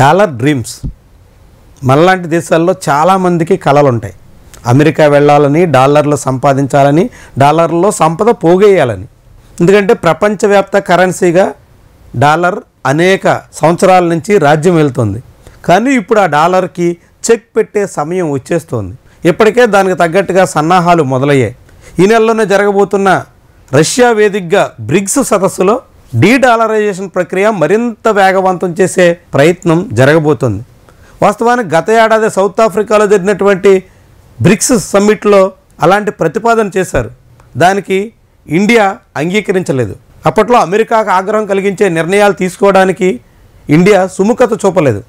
dollar dreams మనలాంటి దేశాల్లో చాలామందికి కళలు ఉంటాయి అమెరికా వెళ్ళాలని డాలర్లు సంపాదించాలని డాలర్లో సంపద పోగేయాలని ఎందుకంటే ప్రపంచవ్యాప్త కరెన్సీగా డాలర్ అనేక సంవత్సరాల నుంచి రాజ్యం వెళ్తుంది కానీ ఇప్పుడు ఆ డాలర్కి చెక్ పెట్టే సమయం వచ్చేస్తుంది ఇప్పటికే దానికి తగ్గట్టుగా సన్నాహాలు మొదలయ్యాయి ఈ నెలలోనే జరగబోతున్న రష్యా వేదికగా బ్రిగ్స్ సదస్సులో డీ డాలరైజేషన్ ప్రక్రియ మరింత వేగవంతం చేసే ప్రయత్నం జరగబోతుంది వాస్తవానికి గత ఏడాది సౌత్ ఆఫ్రికాలో జరిగినటువంటి బ్రిక్స్ సమ్మిట్లో అలాంటి ప్రతిపాదన చేశారు దానికి ఇండియా అంగీకరించలేదు అప్పట్లో అమెరికాకు ఆగ్రహం కలిగించే నిర్ణయాలు తీసుకోవడానికి ఇండియా సుముఖత చూపలేదు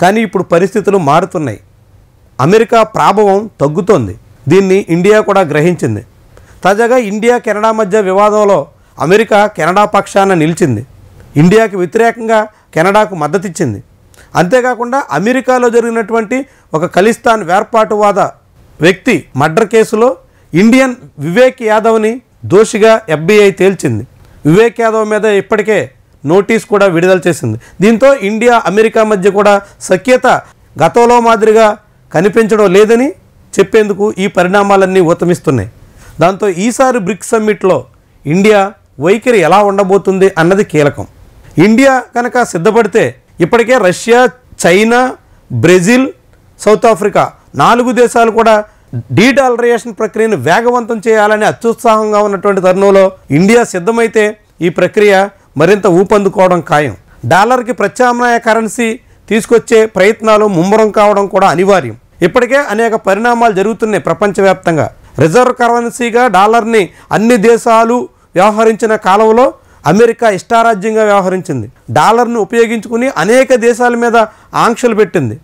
కానీ ఇప్పుడు పరిస్థితులు మారుతున్నాయి అమెరికా ప్రాభవం తగ్గుతోంది దీన్ని ఇండియా కూడా గ్రహించింది తాజాగా ఇండియా కెనడా మధ్య వివాదంలో అమెరికా కెనడా పక్షాన నిలిచింది ఇండియాకి వ్యతిరేకంగా కెనడాకు మద్దతిచ్చింది అంతేకాకుండా అమెరికాలో జరిగినటువంటి ఒక ఖలిస్తాన్ వేర్పాటువాద వ్యక్తి మర్డర్ కేసులో ఇండియన్ వివేక్ యాదవ్ని దోషిగా ఎఫ్బీఐ తేల్చింది వివేక్ యాదవ్ మీద ఇప్పటికే నోటీస్ కూడా విడుదల చేసింది దీంతో ఇండియా అమెరికా మధ్య కూడా సఖ్యత గతంలో మాదిరిగా కనిపించడం లేదని చెప్పేందుకు ఈ పరిణామాలన్నీ ఉత్తమిస్తున్నాయి దాంతో ఈసారి బ్రిక్స్ సమ్మిట్లో ఇండియా వైఖరి ఎలా ఉండబోతుంది అన్నది కీలకం ఇండియా కనుక సిద్ధపడితే ఇప్పటికే Russia China Brazil South Africa నాలుగు దేశాలు కూడా డీడాలరేషన్ ప్రక్రియను వేగవంతం చేయాలని అత్యుత్సాహంగా ఉన్నటువంటి తరుణంలో ఇండియా సిద్ధమైతే ఈ ప్రక్రియ మరింత ఊపందుకోవడం ఖాయం డాలర్కి ప్రత్యామ్నాయ కరెన్సీ తీసుకొచ్చే ప్రయత్నాలు ముమ్మరం కావడం కూడా అనివార్యం ఇప్పటికే అనేక పరిణామాలు జరుగుతున్నాయి ప్రపంచవ్యాప్తంగా రిజర్వ్ కరెన్సీగా డాలర్ని అన్ని దేశాలు వ్యవహరించిన కాలంలో అమెరికా ఇష్టారాజ్యంగా వ్యవహరించింది డాలర్ను ఉపయోగించుకుని అనేక దేశాల మీద ఆంక్షలు పెట్టింది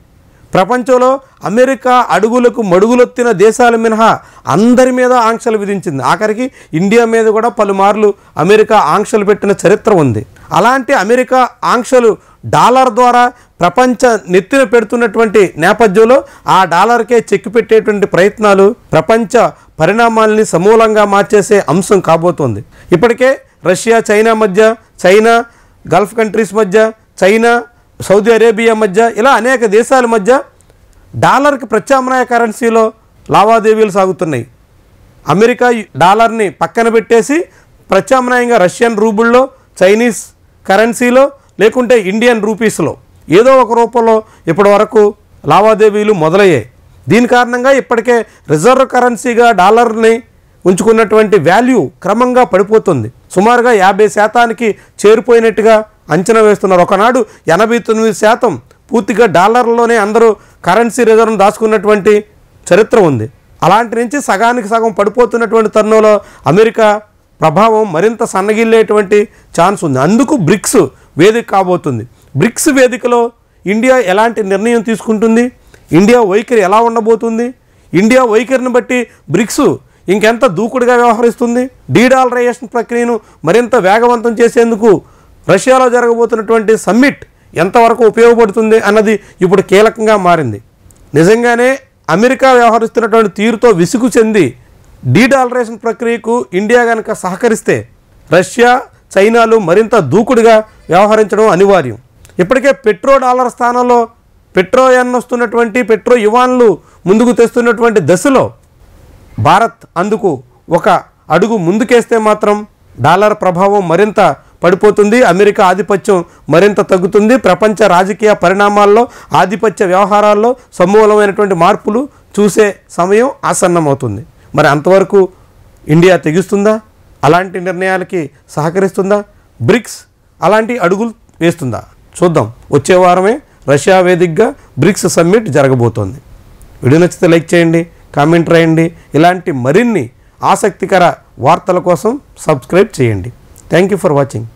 ప్రపంచంలో అమెరికా అడుగులకు మడుగులొత్తిన దేశాల మినహా అందరి మీద ఆంక్షలు విధించింది ఆఖరికి ఇండియా మీద కూడా పలుమార్లు అమెరికా ఆంక్షలు పెట్టిన చరిత్ర ఉంది అలాంటి అమెరికా ఆంక్షలు డాలర్ ద్వారా ప్రపంచ నెత్తిన పెడుతున్నటువంటి నేపథ్యంలో ఆ డాలర్కే చెక్కు పెట్టేటువంటి ప్రయత్నాలు ప్రపంచ పరిణామాల్ని సమూలంగా మార్చేసే అంశం కాబోతోంది ఇప్పటికే రష్యా చైనా మధ్య చైనా గల్ఫ్ కంట్రీస్ మధ్య చైనా సౌదీ అరేబియా మధ్య ఇలా అనేక దేశాల మధ్య డాలర్కి ప్రత్యామ్నాయ కరెన్సీలో లావాదేవీలు సాగుతున్నాయి అమెరికా డాలర్ని పక్కన పెట్టేసి ప్రత్యామ్నాయంగా రష్యన్ రూబుల్లో చైనీస్ కరెన్సీలో లేకుంటే ఇండియన్ రూపీస్లో ఏదో ఒక రూపంలో ఇప్పటి వరకు లావాదేవీలు మొదలయ్యాయి దీని కారణంగా ఇప్పటికే రిజర్వ్ కరెన్సీగా డాలర్ని ఉంచుకున్నటువంటి వాల్యూ క్రమంగా పడిపోతుంది సుమారుగా యాభై శాతానికి చేరిపోయినట్టుగా అంచనా వేస్తున్నారు ఒకనాడు ఎనభై తొమ్మిది శాతం పూర్తిగా డాలర్లోనే అందరూ కరెన్సీ రిజర్వ్ దాచుకున్నటువంటి చరిత్ర ఉంది అలాంటి నుంచి సగానికి సగం పడిపోతున్నటువంటి తరుణంలో అమెరికా ప్రభావం మరింత సన్నగిల్లేటువంటి ఛాన్స్ ఉంది అందుకు బ్రిక్స్ వేదిక కాబోతుంది బ్రిక్స్ వేదికలో ఇండియా ఎలాంటి నిర్ణయం తీసుకుంటుంది ఇండియా వైఖరి ఎలా ఉండబోతుంది ఇండియా వైఖరిని బట్టి బ్రిక్స్ ఇంకెంత దూకుడుగా వ్యవహరిస్తుంది డీడాలరైజేషన్ ప్రక్రియను మరింత వేగవంతం చేసేందుకు రష్యాలో జరగబోతున్నటువంటి సమ్మిట్ ఎంతవరకు ఉపయోగపడుతుంది అన్నది ఇప్పుడు కీలకంగా మారింది నిజంగానే అమెరికా వ్యవహరిస్తున్నటువంటి తీరుతో విసుగు చెంది డీడాలరేషన్ ప్రక్రియకు ఇండియా కనుక సహకరిస్తే రష్యా చైనాలు మరింత దూకుడుగా వ్యవహరించడం అనివార్యం ఇప్పటికే పెట్రో డాలర్ స్థానంలో పెట్రో ఎన్ వస్తున్నటువంటి పెట్రో యువాన్లు ముందుకు తెస్తున్నటువంటి దశలో భారత్ అందుకు ఒక అడుగు ముందుకేస్తే మాత్రం డాలర్ ప్రభావం మరింత పడిపోతుంది అమెరికా ఆధిపత్యం మరింత తగ్గుతుంది ప్రపంచ రాజకీయ పరిణామాల్లో ఆధిపత్య వ్యవహారాల్లో సమూలమైనటువంటి మార్పులు చూసే సమయం ఆసన్నమవుతుంది మరి అంతవరకు ఇండియా తెగిస్తుందా అలాంటి నిర్ణయాలకి సహకరిస్తుందా బ్రిక్స్ అలాంటి అడుగులు వేస్తుందా చూద్దాం వచ్చే వారమే రష్యా వేదికగా బ్రిక్స్ సమ్మిట్ జరగబోతోంది వీడియో నచ్చితే లైక్ చేయండి కామెంట్ రాయండి ఇలాంటి మరిన్ని ఆసక్తికర వార్తల కోసం సబ్స్క్రైబ్ చేయండి థ్యాంక్ యూ ఫర్ వాచింగ్